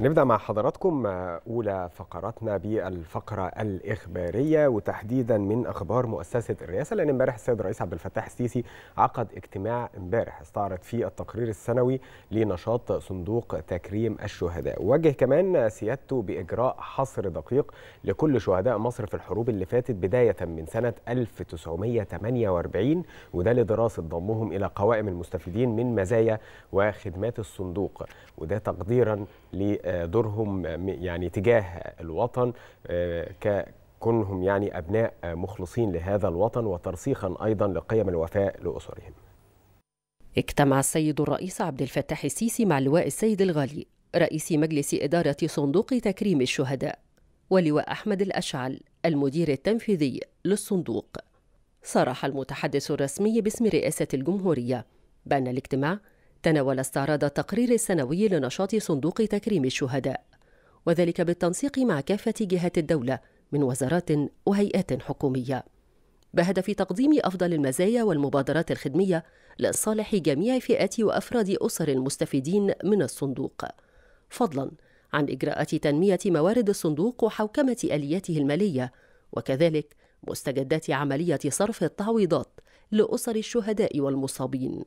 نبدأ مع حضراتكم آه، أولى فقراتنا بالفقرة الإخبارية وتحديدا من أخبار مؤسسة الرئاسة لأن امبارح السيد الرئيس عبد الفتاح السيسي عقد اجتماع امبارح استعرض فيه التقرير السنوي لنشاط صندوق تكريم الشهداء وجه كمان سيادته بإجراء حصر دقيق لكل شهداء مصر في الحروب اللي فاتت بداية من سنة 1948 وده لدراسة ضمهم إلى قوائم المستفيدين من مزايا وخدمات الصندوق وده تقديرا ل آه، دورهم آه، يعني تجاه الوطن آه، كونهم يعني أبناء مخلصين لهذا الوطن وترسيخا أيضا لقيم الوفاء لأسرهم اجتمع السيد الرئيس عبد الفتاح السيسي مع لواء السيد الغالي رئيس مجلس إدارة صندوق تكريم الشهداء ولواء أحمد الأشعل المدير التنفيذي للصندوق صرح المتحدث الرسمي باسم رئاسة الجمهورية بأن الاجتماع تناول استعراض التقرير السنوي لنشاط صندوق تكريم الشهداء وذلك بالتنسيق مع كافة جهات الدولة من وزارات وهيئات حكومية بهدف تقديم أفضل المزايا والمبادرات الخدمية لصالح جميع فئات وأفراد أسر المستفيدين من الصندوق فضلاً عن إجراءات تنمية موارد الصندوق وحوكمة آلياته المالية وكذلك مستجدات عملية صرف التعويضات لأسر الشهداء والمصابين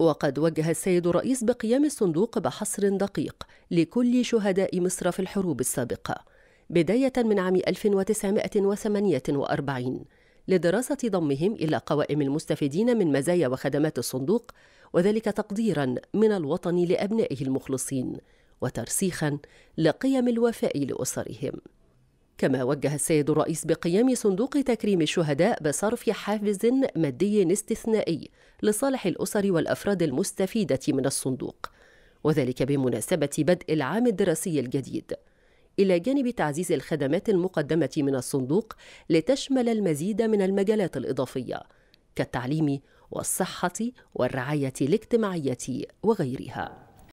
وقد وجه السيد الرئيس بقيام الصندوق بحصر دقيق لكل شهداء مصر في الحروب السابقة بداية من عام 1948 لدراسة ضمهم إلى قوائم المستفيدين من مزايا وخدمات الصندوق وذلك تقديرا من الوطن لأبنائه المخلصين وترسيخا لقيم الوفاء لأسرهم كما وجه السيد الرئيس بقيام صندوق تكريم الشهداء بصرف حافز مادي استثنائي لصالح الأسر والأفراد المستفيدة من الصندوق وذلك بمناسبة بدء العام الدراسي الجديد إلى جانب تعزيز الخدمات المقدمة من الصندوق لتشمل المزيد من المجالات الإضافية كالتعليم والصحة والرعاية الاجتماعية وغيرها